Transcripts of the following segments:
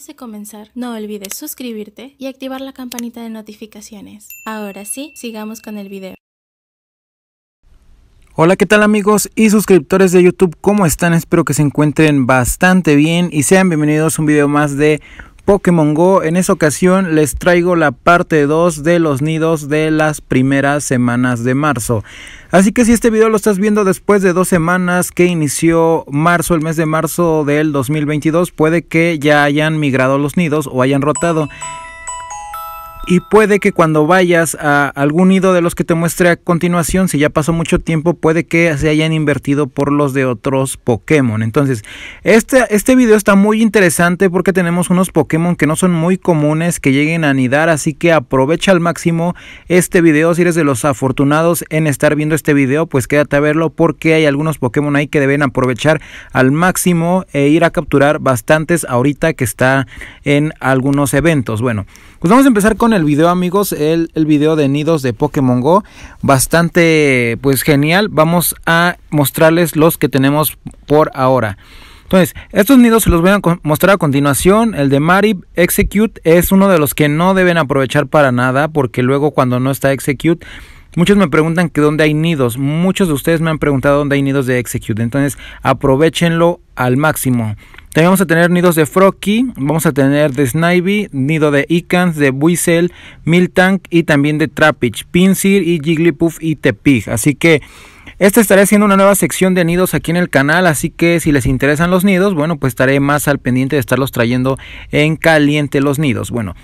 antes de comenzar, no olvides suscribirte y activar la campanita de notificaciones. Ahora sí, sigamos con el video. Hola, ¿qué tal amigos y suscriptores de YouTube? ¿Cómo están? Espero que se encuentren bastante bien y sean bienvenidos a un video más de Pokémon Go. En esa ocasión les traigo la parte 2 de los nidos de las primeras semanas de marzo. Así que si este video lo estás viendo después de dos semanas que inició marzo, el mes de marzo del 2022, puede que ya hayan migrado los nidos o hayan rotado. Y puede que cuando vayas a algún nido de los que te muestre a continuación, si ya pasó mucho tiempo, puede que se hayan invertido por los de otros Pokémon. Entonces, este, este video está muy interesante porque tenemos unos Pokémon que no son muy comunes que lleguen a anidar, así que aprovecha al máximo este video. Si eres de los afortunados en estar viendo este video, pues quédate a verlo porque hay algunos Pokémon ahí que deben aprovechar al máximo e ir a capturar bastantes ahorita que está en algunos eventos. Bueno, pues vamos a empezar con el video amigos, el, video de nidos de Pokémon Go, bastante pues genial, vamos a mostrarles los que tenemos por ahora. Entonces, estos nidos se los voy a mostrar a continuación. El de Marib Execute es uno de los que no deben aprovechar para nada porque luego cuando no está Execute Muchos me preguntan que dónde hay nidos. Muchos de ustedes me han preguntado dónde hay nidos de Execute. Entonces, aprovechenlo al máximo. También vamos a tener nidos de Froki, vamos a tener de Snivy, nido de Icans, de Buizel, Miltank y también de Trapich, Pinsir y Jigglypuff y Tepig. Así que esta estaré haciendo una nueva sección de nidos aquí en el canal, así que si les interesan los nidos, bueno, pues estaré más al pendiente de estarlos trayendo en caliente los nidos. Bueno,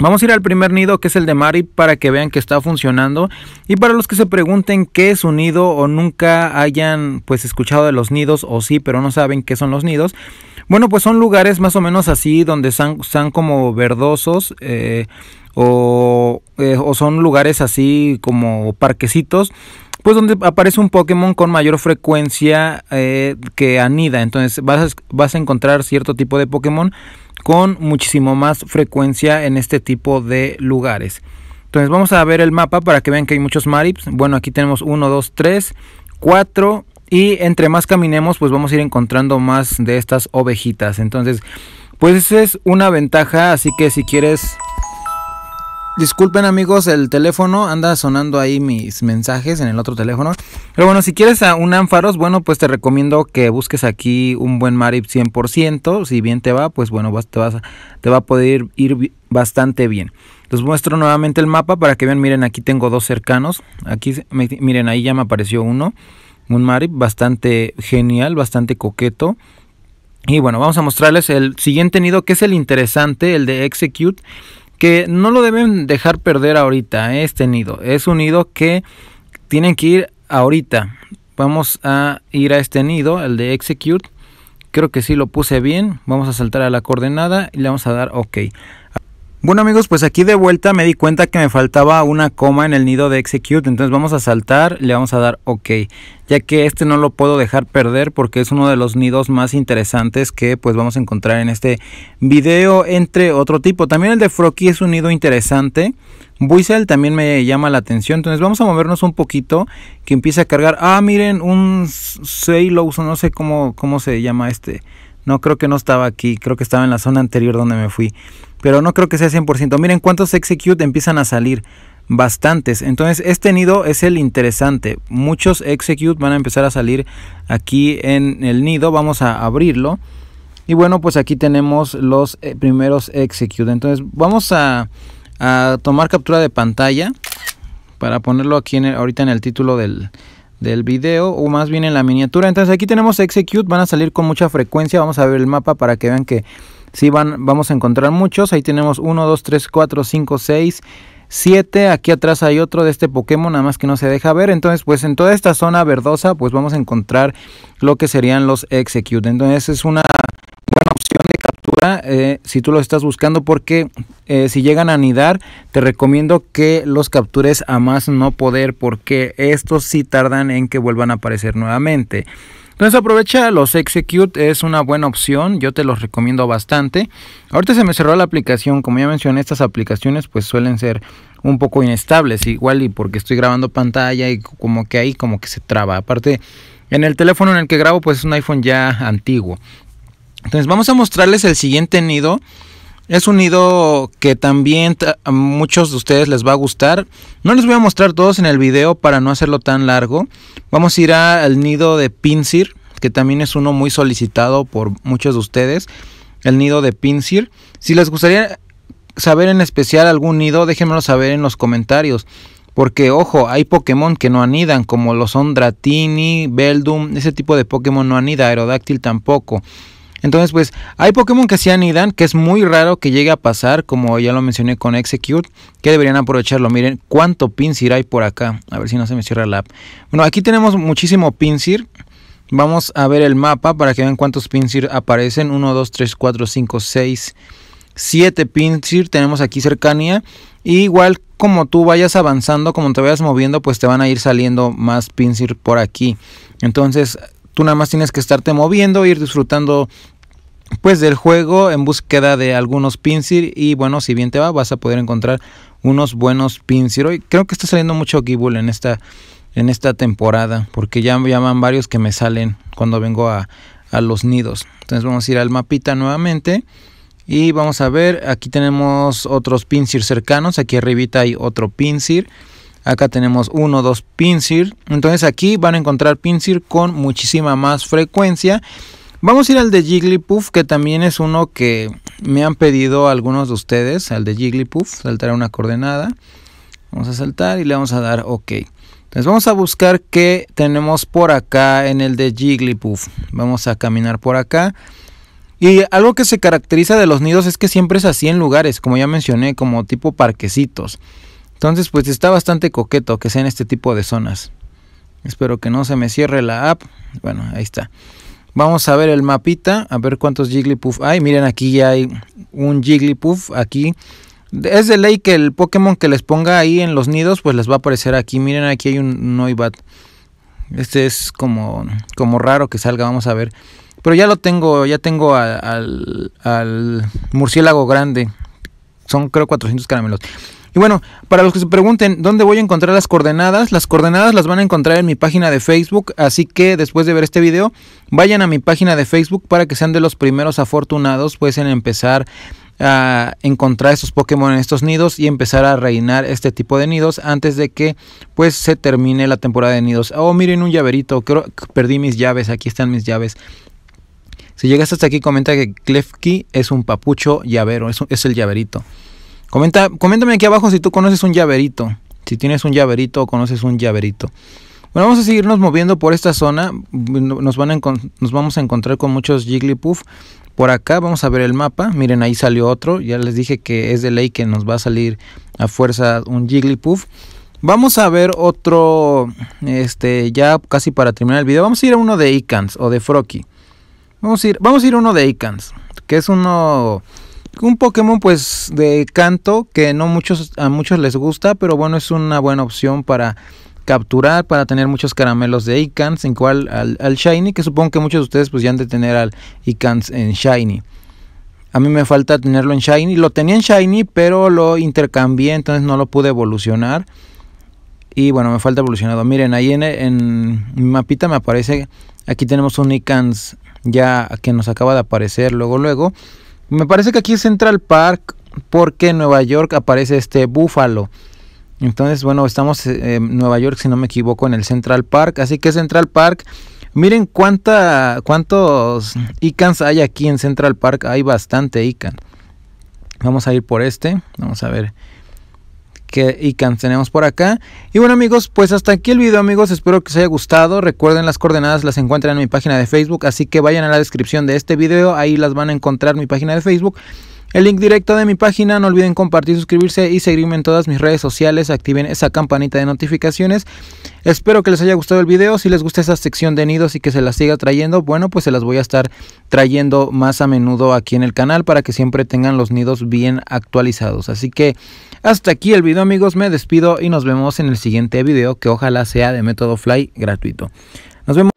Vamos a ir al primer nido que es el de Mari para que vean que está funcionando y para los que se pregunten qué es un nido o nunca hayan pues escuchado de los nidos o sí pero no saben qué son los nidos. Bueno pues son lugares más o menos así donde están, como verdosos eh, o, eh, o son lugares así como parquecitos pues donde aparece un Pokémon con mayor frecuencia eh, que anida. Entonces vas vas a encontrar cierto tipo de Pokémon con muchísimo más frecuencia en este tipo de lugares. Entonces vamos a ver el mapa para que vean que hay muchos marips. Bueno, aquí tenemos 1, 2, 3, 4 y entre más caminemos pues vamos a ir encontrando más de estas ovejitas. Entonces pues es una ventaja, así que si quieres Disculpen amigos, el teléfono anda sonando ahí mis mensajes en el otro teléfono. Pero bueno, si quieres un Anfaros, bueno, pues te recomiendo que busques aquí un buen Marip 100%. Si bien te va, pues bueno, te, vas, te va a poder ir bastante bien. Les muestro nuevamente el mapa para que vean, miren, aquí tengo dos cercanos. Aquí, miren, ahí ya me apareció uno. Un Marip bastante genial, bastante coqueto. Y bueno, vamos a mostrarles el siguiente nido que es el interesante, el de Execute que no lo deben dejar perder ahorita, ¿eh? este nido. Es un nido que tienen que ir ahorita. Vamos a ir a este nido, el de execute. Creo que sí lo puse bien. Vamos a saltar a la coordenada y le vamos a dar OK. Bueno amigos, pues aquí de vuelta me di cuenta que me faltaba una coma en el nido de execute, entonces vamos a saltar, le vamos a dar OK, ya que este no lo puedo dejar perder porque es uno de los nidos más interesantes que pues vamos a encontrar en este video, entre otro tipo. También el de Frocky es un nido interesante, Buizel también me llama la atención, entonces vamos a movernos un poquito, que empiece a cargar, ah miren, un Seilos, no sé cómo, cómo se llama este, no creo que no estaba aquí, creo que estaba en la zona anterior donde me fui pero no creo que sea 100%. Miren cuántos execute empiezan a salir. Bastantes. Entonces este nido es el interesante. Muchos execute van a empezar a salir aquí en el nido. Vamos a abrirlo. Y bueno, pues aquí tenemos los eh, primeros execute. Entonces vamos a, a tomar captura de pantalla para ponerlo aquí en ahorita en el título del, del video o más bien en la miniatura. Entonces aquí tenemos execute. Van a salir con mucha frecuencia. Vamos a ver el mapa para que vean que si van, vamos a encontrar muchos. Ahí tenemos 1, 2, 3, 4, 5, 6, 7. Aquí atrás hay otro de este Pokémon, nada más que no se deja ver. Entonces, pues en toda esta zona verdosa, pues vamos a encontrar lo que serían los Execute. Entonces, es una buena opción de captura eh, si tú lo estás buscando porque eh, si llegan a anidar te recomiendo que los captures a más no poder porque estos sí tardan en que vuelvan a aparecer nuevamente entonces pues aprovecha los Execute, es una buena opción, yo te los recomiendo bastante. Ahorita se me cerró la aplicación, como ya mencioné, estas aplicaciones pues suelen ser un poco inestables, igual y porque estoy grabando pantalla y como que ahí como que se traba. Aparte, en el teléfono en el que grabo pues es un iPhone ya antiguo. Entonces vamos a mostrarles el siguiente nido es un nido que también a muchos de ustedes les va a gustar. No les voy a mostrar todos en el video para no hacerlo tan largo. Vamos a ir al nido de Pinsir, que también es uno muy solicitado por muchos de ustedes. El nido de Pinsir. Si les gustaría saber en especial algún nido, déjenmelo saber en los comentarios. Porque, ojo, hay Pokémon que no anidan, como lo son Dratini, Beldum, ese tipo de Pokémon no anida, Aerodáctil tampoco. Entonces, pues hay Pokémon que se anidan, que es muy raro que llegue a pasar, como ya lo mencioné con Execute, que deberían aprovecharlo. Miren cuánto Pinsir hay por acá. A ver si no se me cierra la app. Bueno, aquí tenemos muchísimo Pinsir. Vamos a ver el mapa para que vean cuántos Pinsir aparecen. 1, 2, 3, 4, 5, 6, 7 Pinsir. Tenemos aquí cercanía. Y igual como tú vayas avanzando, como te vayas moviendo, pues te van a ir saliendo más Pinsir por aquí. Entonces Tú nada más tienes que estarte moviendo, ir disfrutando pues del juego en búsqueda de algunos pincir y bueno, si bien te va vas a poder encontrar unos buenos pincir. Hoy creo que está saliendo mucho Gibul en esta en esta temporada porque ya me llaman varios que me salen cuando vengo a, a los nidos. Entonces vamos a ir al mapita nuevamente y vamos a ver, aquí tenemos otros pincir cercanos, aquí arribita hay otro pincir. Acá tenemos uno, dos Pinsir, Entonces aquí van a encontrar pincir con muchísima más frecuencia. Vamos a ir al de Jigglypuff, que también es uno que me han pedido algunos de ustedes. Al de Jigglypuff, saltar una coordenada. Vamos a saltar y le vamos a dar OK. Entonces vamos a buscar qué tenemos por acá en el de Jigglypuff. Vamos a caminar por acá. Y algo que se caracteriza de los nidos es que siempre es así en lugares, como ya mencioné, como tipo parquecitos. Entonces, pues está bastante coqueto que sea en este tipo de zonas. Espero que no se me cierre la app. Bueno, ahí está. Vamos a ver el mapita, a ver cuántos Jigglypuff hay. Miren, aquí ya hay un Jigglypuff aquí. Es de ley que el Pokémon que les ponga ahí en los nidos, pues les va a aparecer aquí. Miren, aquí hay un Noibat. Este es como, como raro que salga, vamos a ver. Pero ya lo tengo, ya tengo al murciélago grande. Son creo 400 caramelos. Y bueno, para los que se pregunten dónde voy a encontrar las coordenadas, las coordenadas las van a encontrar en mi página de Facebook, así que después de ver este video, vayan a mi página de Facebook para que sean de los primeros afortunados, pues en empezar a encontrar esos Pokémon en estos nidos y empezar a reinar este tipo de nidos antes de que pues se termine la temporada de nidos. Oh, miren un llaverito, creo perdí mis llaves, aquí están mis llaves. Si llegas hasta aquí, comenta que Klefki es un papucho llavero, es el llaverito. Comenta, coméntame aquí abajo si tú conoces un llaverito. Si tienes un llaverito o conoces un llaverito. Bueno, vamos a seguirnos moviendo por esta zona. Nos, van nos vamos a encontrar con muchos Jigglypuff. Por acá vamos a ver el mapa. Miren, ahí salió otro. Ya les dije que es de ley que nos va a salir a fuerza un Jigglypuff. Vamos a ver otro, este, ya casi para terminar el video. Vamos a ir a uno de Icans o de Froki. Vamos a ir, vamos a ir a uno de Icans, que es uno un Pokémon pues de canto que no muchos a muchos les gusta, pero bueno, es una buena opción para capturar para tener muchos caramelos de Icans, en cual al, Shiny, que supongo que muchos de ustedes pues ya han de tener al Icans en Shiny. A mí me falta tenerlo en Shiny, lo tenía en Shiny, pero lo intercambié, entonces no lo pude evolucionar. Y bueno, me falta evolucionado. Miren, ahí en, en mi mapita me aparece, aquí tenemos un Icans ya que nos acaba de aparecer luego luego. Me parece que aquí es Central Park porque en Nueva York aparece este búfalo. Entonces, bueno, estamos eh, en Nueva York, si no me equivoco, en el Central Park. Así que Central Park, miren cuánta, cuántos Icans hay aquí en Central Park. Hay bastante Ican. Vamos a ir por este. Vamos a ver que, y tenemos por acá. Y bueno amigos, pues hasta aquí el video amigos, espero que os haya gustado. Recuerden las coordenadas las encuentran en mi página de Facebook, así que vayan a la descripción de este video, ahí las van a encontrar mi página de Facebook. El link directo de mi página, no olviden compartir, suscribirse y seguirme en todas mis redes sociales, activen esa campanita de notificaciones. Espero que les haya gustado el video, si les gusta esa sección de nidos y que se las siga trayendo, bueno pues se las voy a estar trayendo más a menudo aquí en el canal para que siempre tengan los nidos bien actualizados. Así que hasta aquí el video amigos, me despido y nos vemos en el siguiente video que ojalá sea de método fly gratuito. Nos vemos.